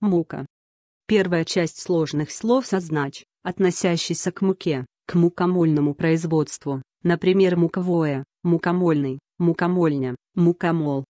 Мука. Первая часть сложных слов со знач, относящийся к муке, к мукомольному производству, например муковое, мукомольный, мукомольня, мукомол,